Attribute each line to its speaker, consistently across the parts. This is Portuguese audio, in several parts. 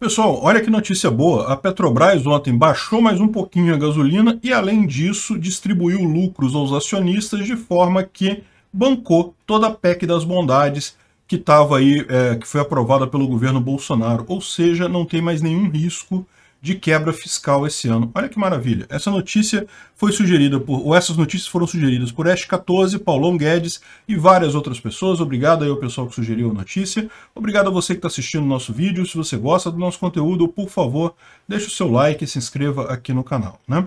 Speaker 1: Pessoal, olha que notícia boa. A Petrobras ontem baixou mais um pouquinho a gasolina e, além disso, distribuiu lucros aos acionistas de forma que bancou toda a PEC das bondades que estava aí, é, que foi aprovada pelo governo Bolsonaro. Ou seja, não tem mais nenhum risco de quebra fiscal esse ano. Olha que maravilha. Essa notícia foi sugerida por, ou essas notícias foram sugeridas por Ash 14, Paulão Guedes e várias outras pessoas. Obrigado aí ao pessoal que sugeriu a notícia. Obrigado a você que está assistindo o nosso vídeo. Se você gosta do nosso conteúdo, por favor, deixe o seu like e se inscreva aqui no canal, né?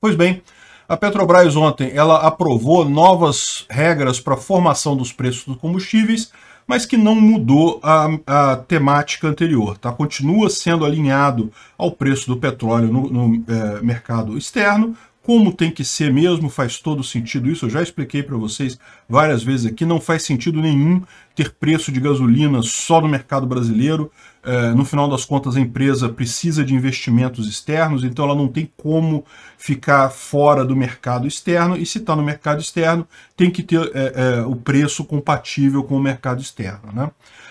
Speaker 1: Pois bem, a Petrobras ontem ela aprovou novas regras para a formação dos preços dos combustíveis mas que não mudou a, a temática anterior. Tá? Continua sendo alinhado ao preço do petróleo no, no é, mercado externo, como tem que ser mesmo, faz todo sentido isso. Eu já expliquei para vocês várias vezes aqui, não faz sentido nenhum ter preço de gasolina só no mercado brasileiro. É, no final das contas, a empresa precisa de investimentos externos, então ela não tem como ficar fora do mercado externo. E se está no mercado externo, tem que ter é, é, o preço compatível com o mercado externo. Né?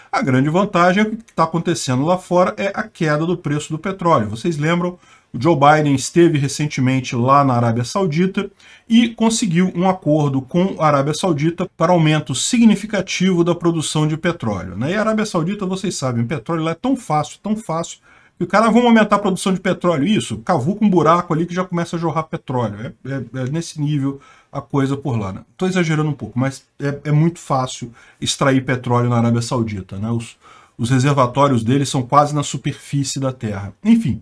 Speaker 1: A grande vantagem é que está acontecendo lá fora é a queda do preço do petróleo. Vocês lembram o Joe Biden esteve recentemente lá na Arábia Saudita e conseguiu um acordo com a Arábia Saudita para aumento significativo da produção de petróleo. Né? E a Arábia Saudita, vocês sabem, petróleo lá é tão fácil, tão fácil, e o cara, ah, vamos aumentar a produção de petróleo. Isso, cavuca um buraco ali que já começa a jorrar petróleo. É, é, é nesse nível a coisa por lá. Estou né? exagerando um pouco, mas é, é, muito fácil extrair petróleo na Arábia Saudita. Né? Os, os reservatórios deles são quase na superfície da Terra. Enfim,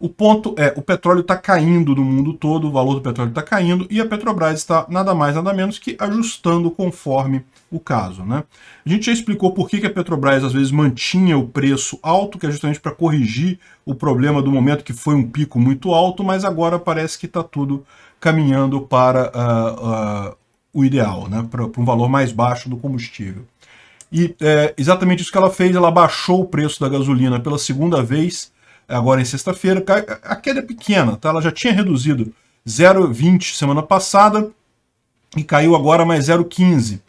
Speaker 1: o ponto é, o petróleo está caindo no mundo todo, o valor do petróleo está caindo e a Petrobras está nada mais nada menos que ajustando conforme o caso. Né? A gente já explicou por que, que a Petrobras às vezes mantinha o preço alto, que é justamente para corrigir o problema do momento que foi um pico muito alto, mas agora parece que está tudo caminhando para uh, uh, o ideal, né? para um valor mais baixo do combustível. E é exatamente isso que ela fez, ela baixou o preço da gasolina pela segunda vez agora em sexta-feira. A queda é pequena, tá? Ela já tinha reduzido 0,20 semana passada e caiu agora mais 0,15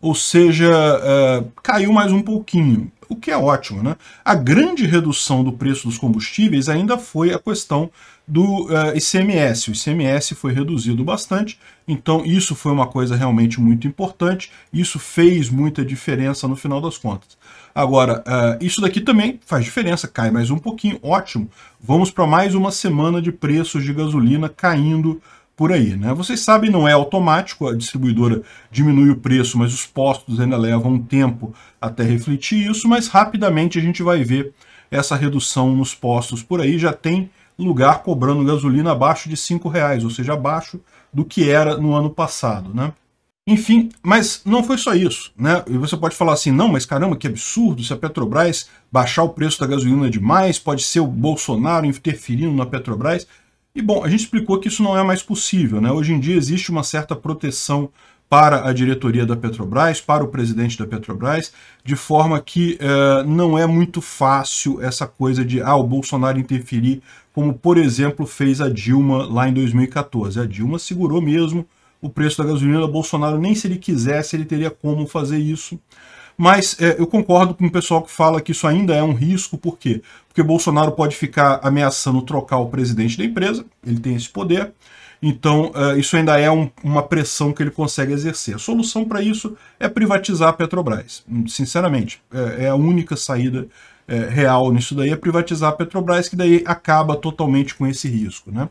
Speaker 1: ou seja, é, caiu mais um pouquinho, o que é ótimo. Né? A grande redução do preço dos combustíveis ainda foi a questão do é, ICMS. O ICMS foi reduzido bastante, então isso foi uma coisa realmente muito importante, isso fez muita diferença no final das contas. Agora, é, isso daqui também faz diferença, cai mais um pouquinho, ótimo. Vamos para mais uma semana de preços de gasolina caindo por aí. Né? Vocês sabem, não é automático, a distribuidora diminui o preço, mas os postos ainda levam um tempo até refletir isso, mas rapidamente a gente vai ver essa redução nos postos por aí. Já tem lugar cobrando gasolina abaixo de R$ reais, ou seja, abaixo do que era no ano passado. Né? Enfim, mas não foi só isso. Né? E você pode falar assim, não, mas caramba, que absurdo, se a Petrobras baixar o preço da gasolina demais, pode ser o Bolsonaro interferindo na Petrobras. E bom, a gente explicou que isso não é mais possível. Né? Hoje em dia existe uma certa proteção para a diretoria da Petrobras, para o presidente da Petrobras, de forma que eh, não é muito fácil essa coisa de ah, o Bolsonaro interferir, como por exemplo fez a Dilma lá em 2014. A Dilma segurou mesmo o preço da gasolina, Bolsonaro nem se ele quisesse ele teria como fazer isso. Mas é, eu concordo com o pessoal que fala que isso ainda é um risco, por quê? Porque Bolsonaro pode ficar ameaçando trocar o presidente da empresa, ele tem esse poder, então é, isso ainda é um, uma pressão que ele consegue exercer. A solução para isso é privatizar a Petrobras. Sinceramente, é, é a única saída é, real nisso daí, é privatizar a Petrobras, que daí acaba totalmente com esse risco. Né?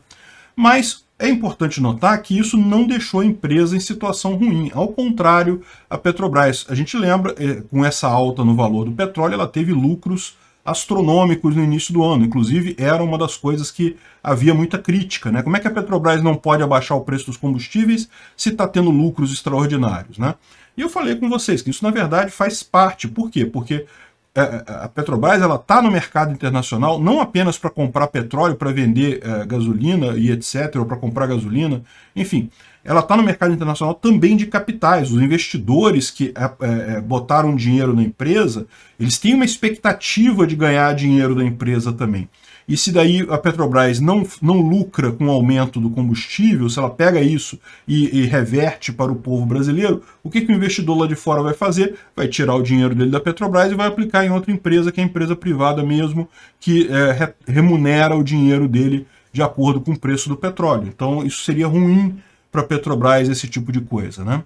Speaker 1: Mas é importante notar que isso não deixou a empresa em situação ruim. Ao contrário, a Petrobras, a gente lembra, eh, com essa alta no valor do petróleo, ela teve lucros astronômicos no início do ano. Inclusive, era uma das coisas que havia muita crítica. Né? Como é que a Petrobras não pode abaixar o preço dos combustíveis se está tendo lucros extraordinários? Né? E eu falei com vocês que isso, na verdade, faz parte. Por quê? Porque é, é, a Petrobras ela está no mercado internacional não apenas para comprar petróleo, para vender é, gasolina e etc, ou para comprar gasolina, enfim, ela está no mercado internacional também de capitais. Os investidores que é, é, é, botaram dinheiro na empresa, eles têm uma expectativa de ganhar dinheiro da empresa também. E se daí a Petrobras não, não lucra com o aumento do combustível, se ela pega isso e, e reverte para o povo brasileiro, o que, que o investidor lá de fora vai fazer? Vai tirar o dinheiro dele da Petrobras e vai aplicar em outra empresa, que é a empresa privada mesmo, que é, remunera o dinheiro dele de acordo com o preço do petróleo. Então isso seria ruim para a Petrobras esse tipo de coisa, né?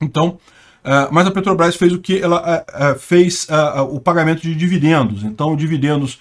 Speaker 1: Então, uh, mas a Petrobras fez o que? Ela uh, fez uh, o pagamento de dividendos. Então, dividendos,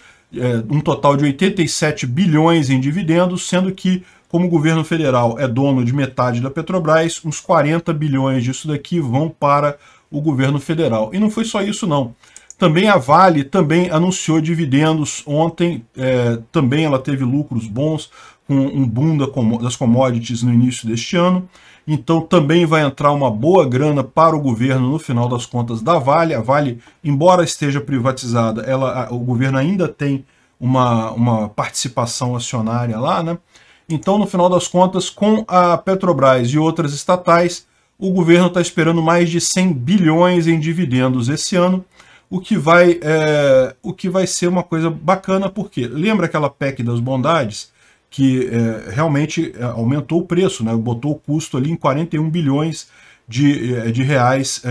Speaker 1: um total de 87 bilhões em dividendos, sendo que, como o governo federal é dono de metade da Petrobras, uns 40 bilhões disso daqui vão para o governo federal. E não foi só isso, não. Também a Vale também anunciou dividendos ontem, é, também ela teve lucros bons, com um boom das commodities no início deste ano. Então também vai entrar uma boa grana para o governo no final das contas da Vale. A Vale, embora esteja privatizada, ela, o governo ainda tem uma, uma participação acionária lá, né? Então, no final das contas, com a Petrobras e outras estatais, o governo está esperando mais de 100 bilhões em dividendos esse ano o que vai, é, o que vai ser uma coisa bacana, porque lembra aquela PEC das bondades? que é, realmente é, aumentou o preço, né? botou o custo ali em 41 bilhões de, é, de reais, é,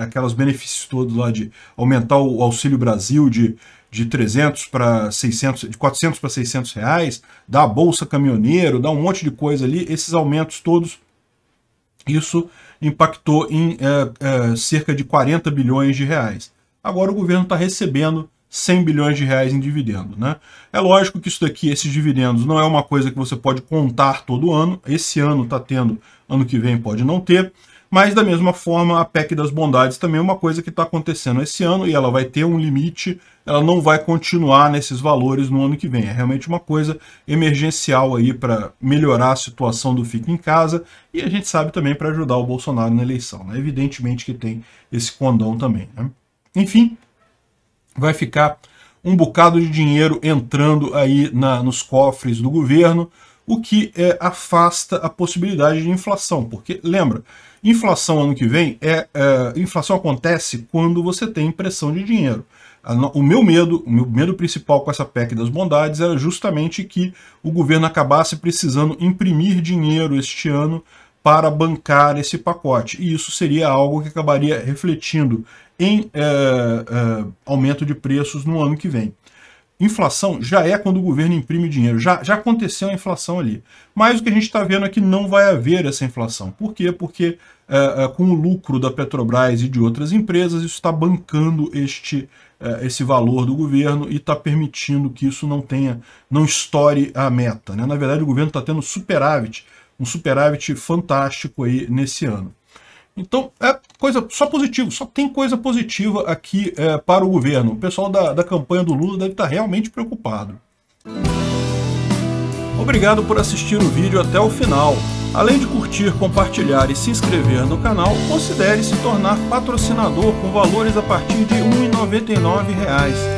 Speaker 1: é, aquelas benefícios todos lá de aumentar o Auxílio Brasil de, de 300 para 600, de 400 para 600 reais, dá a Bolsa Caminhoneiro, dá um monte de coisa ali, esses aumentos todos, isso impactou em é, cerca de 40 bilhões de reais. Agora o governo está recebendo 100 bilhões de reais em dividendo. Né? É lógico que isso daqui, esses dividendos, não é uma coisa que você pode contar todo ano. Esse ano está tendo, ano que vem pode não ter. Mas, da mesma forma, a PEC das bondades também é uma coisa que está acontecendo esse ano e ela vai ter um limite, ela não vai continuar nesses valores no ano que vem. É realmente uma coisa emergencial aí para melhorar a situação do Fica em Casa e a gente sabe também para ajudar o Bolsonaro na eleição. Né? Evidentemente que tem esse condão também. Né? Enfim, vai ficar um bocado de dinheiro entrando aí na, nos cofres do governo, o que é, afasta a possibilidade de inflação, porque, lembra, inflação ano que vem, é, é inflação acontece quando você tem impressão de dinheiro. O meu medo, o meu medo principal com essa PEC das bondades era justamente que o governo acabasse precisando imprimir dinheiro este ano para bancar esse pacote. E isso seria algo que acabaria refletindo em é, é, aumento de preços no ano que vem. Inflação já é quando o governo imprime dinheiro, já, já aconteceu a inflação ali. Mas o que a gente está vendo é que não vai haver essa inflação. Por quê? Porque é, com o lucro da Petrobras e de outras empresas, isso está bancando este, esse valor do governo e está permitindo que isso não tenha, não estoure a meta. Né? Na verdade, o governo está tendo superávit um superávit fantástico aí nesse ano. Então, é coisa só positivo, só tem coisa positiva aqui é, para o governo. O pessoal da, da campanha do Lula deve estar realmente preocupado. Obrigado por assistir o vídeo até o final. Além de curtir, compartilhar e se inscrever no canal, considere se tornar patrocinador com valores a partir de R$ 1,99